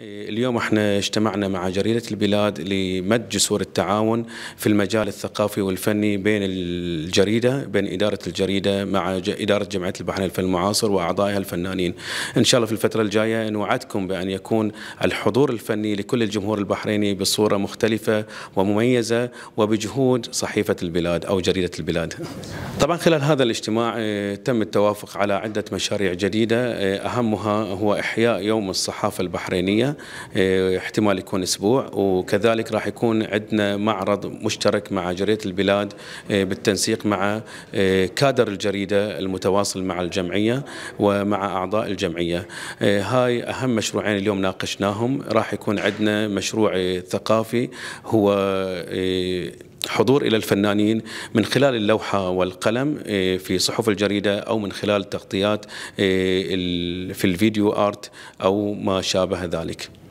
إيه، اليوم احنا اجتمعنا مع جريدة البلاد لمد جسور التعاون في المجال الثقافي والفني بين الجريدة بين إدارة الجريدة مع إدارة جمعية البحرين الفن المعاصر وأعضائها الفنانين إن شاء الله في الفترة الجاية نوعدكم بأن يكون الحضور الفني لكل الجمهور البحريني بصورة مختلفة ومميزة وبجهود صحيفة البلاد أو جريدة البلاد طبعا خلال هذا الاجتماع إيه، تم التوافق على عدة مشاريع جديدة إيه، أهمها هو إحياء يوم الصحافة البحرينية الجمهوريه آه، احتمال يكون اسبوع وكذلك راح يكون عندنا معرض مشترك مع جريده البلاد آه، بالتنسيق مع آه، كادر الجريده المتواصل مع الجمعيه ومع اعضاء الجمعيه هاي اهم مشروعين اليوم ناقشناهم راح يكون عندنا مشروع ثقافي هو حضور إلى الفنانين من خلال اللوحة والقلم إيه، في صحف الجريدة أو من خلال تغطيات إيه، في الفيديو آرت أو ما شابه ذلك